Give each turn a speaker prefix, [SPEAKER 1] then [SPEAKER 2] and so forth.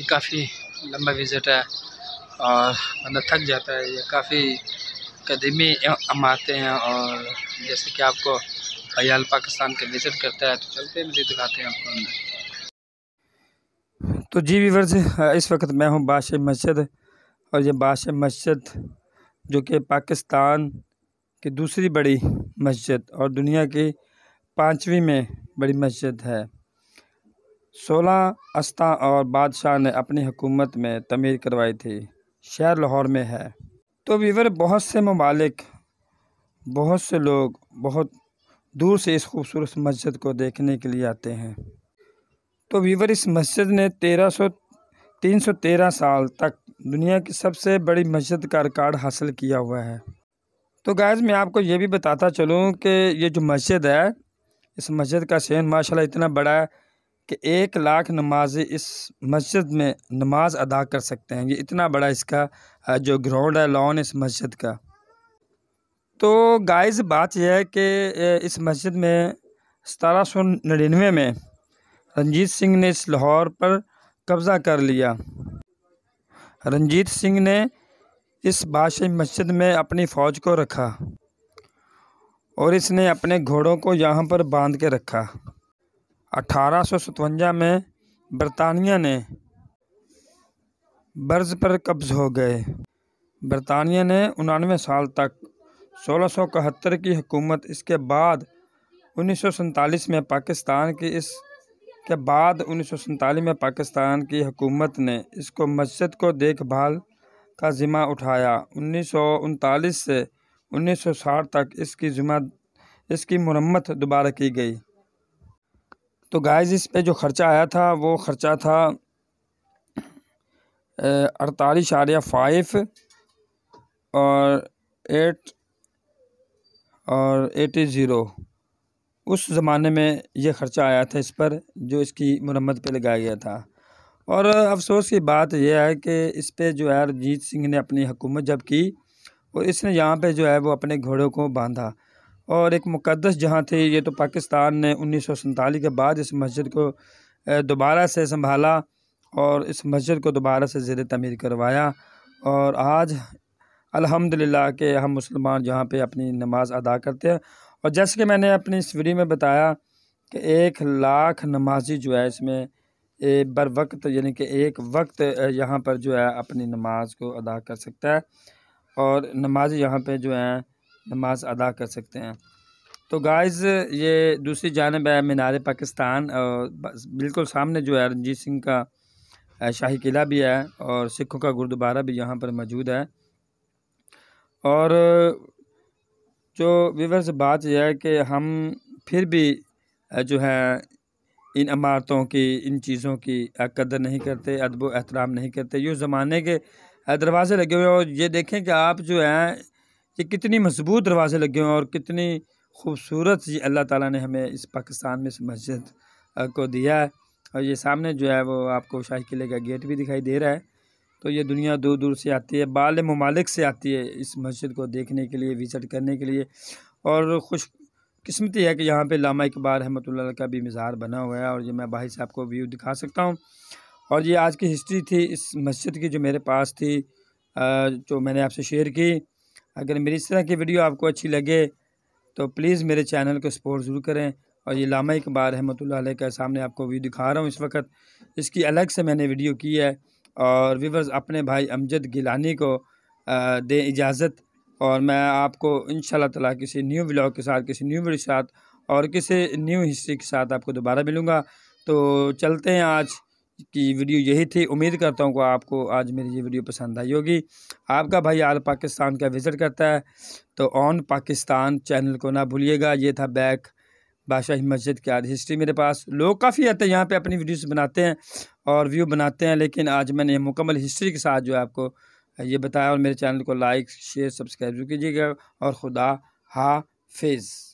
[SPEAKER 1] ये काफ़ी लंबा विज़िट है और बंदा थक जाता है ये काफ़ी कदीमी इमारतें हैं और जैसे कि आपको हयाल पाकिस्तान के विज़िट करता है तो चलते हैं दिखाते हैं आपको अंदर तो जी वीवर्स इस वक्त मैं हूँ बादशाह मस्जिद और ये बादशाह मस्जिद जो कि पाकिस्तान की दूसरी बड़ी मस्जिद और दुनिया की पाँचवीं में बड़ी मस्जिद है सोलह अस्ता और बादशाह ने अपनी हुकूमत में तमीर करवाई थी शहर लाहौर में है तो वीवर बहुत से ममालिक बहुत से लोग बहुत दूर से इस खूबसूरत मस्जिद को देखने के लिए आते हैं तो वीवर इस मस्जिद ने तेरह सौ तीन सौ तेरह साल तक दुनिया की सबसे बड़ी मस्जिद का रिकॉर्ड हासिल किया हुआ है तो गायज़ मैं आपको ये भी बताता चलूँ कि ये जो मस्जिद है इस मस्जिद का सेन माशाल्लाह इतना बड़ा है कि एक लाख नमाजी इस मस्जिद में नमाज अदा कर सकते हैं ये इतना बड़ा इसका जो ग्राउंड है लॉन इस मस्जिद का तो गाइस बात यह है कि इस मस्जिद में सतारह सौ नड़िनवे में रंजीत सिंह ने इस लाहौर पर कब्ज़ा कर लिया रंजीत सिंह ने इस बादशाही मस्जिद में अपनी फ़ौज को रखा और इसने अपने घोड़ों को यहाँ पर बांध के रखा अठारह सौ सतवंजा में बरतानिया ने बर्ज पर कब्ज़ हो गए बरतानिया ने उनानवे साल तक सोलह सौ की हुकूमत इसके बाद उन्नीस सौ में पाकिस्तान की इस के बाद उन्नीस सौ में पाकिस्तान की हुकूमत ने इसको मस्जिद को देखभाल का ज़िम्मा उठाया उन्नीस सौ उनतालीस से उन्नीस सौ साठ तक इसकी जुम्मा इसकी मरम्मत दोबारा की गई तो गाइस इस पे जो ख़र्चा आया था वो ख़र्चा था अड़तालीस आरिया फाइफ और एट और एटी ज़ीरो उस ज़माने में ये ख़र्चा आया था इस पर जो इसकी मरम्मत पे लगाया गया था और अफसोस की बात यह है कि इस पर जो है अरजीत सिंह ने अपनी हुकूमत जब की और इसने यहाँ पे जो है वो अपने घोड़ों को बांधा और एक मुक़दस जहाँ थे ये तो पाकिस्तान ने उन्नीस के बाद इस मस्जिद को दोबारा से संभाला और इस मस्जिद को दोबारा से ज़ेर तमीर करवाया और आज अल्हम्दुलिल्लाह के हम मुसलमान जहाँ पे अपनी नमाज़ अदा करते हैं और जैसे कि मैंने अपनी इस वीडियो में बताया कि एक लाख नमाजी जो है इसमें बर वक्त यानी कि एक वक्त यहाँ पर जो है अपनी नमाज को अदा कर सकता है और नमाजी यहाँ पे जो है नमाज अदा कर सकते हैं तो गाइस ये दूसरी जानब है मीनार पाकिस्तान और बिल्कुल सामने जो है रंजीत सिंह का शाही किला भी है और सिखों का गुरुद्वारा भी यहाँ पर मौजूद है और जो विवर से बात यह है कि हम फिर भी जो है इन इमारतों की इन चीज़ों की कदर नहीं करते अदब एहतराम नहीं करते यूँ ज़माने के दरवाज़े लगे हुए और ये देखें कि आप जो हैं कि कितनी मजबूत दरवाज़े लगे हुए हैं और कितनी खूबसूरत ये अल्लाह ताला ने हमें इस पाकिस्तान में इस मस्जिद को दिया है और ये सामने जो है वो आपको शाही किले का गेट भी दिखाई दे रहा है तो ये दुनिया दूर दूर से आती है बाल ममालिक से आती है इस मस्जिद को देखने के लिए विज़िट करने के लिए और खुश किस्मती है कि यहाँ पे लामा इकबाल अहमदुल्ला का भी मज़ार बना हुआ है और ये मैं बाहर से आपको व्यू दिखा सकता हूँ और ये आज की हिस्ट्री थी इस मस्जिद की जो मेरे पास थी जो मैंने आपसे शेयर की अगर मेरी इस तरह की वीडियो आपको अच्छी लगे तो प्लीज़ मेरे चैनल को सपोर्ट ज़रूर करें और ये लामा इकबाल रहमत ला के सामने आपको वीडियो दिखा रहा हूँ इस वक्त इसकी अलग से मैंने वीडियो की है और व्यूवर्स अपने भाई अमजद गिलानी को दें इजाज़त और मैं आपको इन ताला किसी न्यू ब्लॉग के साथ किसी न्यू वीडियो के साथ और किसी न्यू हिस्ट्री के साथ आपको दोबारा मिलूँगा तो चलते हैं आज की वीडियो यही थी उम्मीद करता हूँ कि आपको आज मेरी ये वीडियो पसंद आई होगी आपका भाई आल पाकिस्तान का विज़िट करता है तो ऑन पाकिस्तान चैनल को ना भूलिएगा ये था बैक बादशाही मस्जिद की आज हिस्ट्री मेरे पास लोग काफ़ी आते हैं यहाँ पे अपनी वीडियोस बनाते हैं और व्यू बनाते हैं लेकिन आज मैंने मुकम्मल हिस्ट्री के साथ जो है आपको ये बताया और मेरे चैनल को लाइक शेयर सब्सक्राइब कीजिएगा और ख़ुदा हाफिज़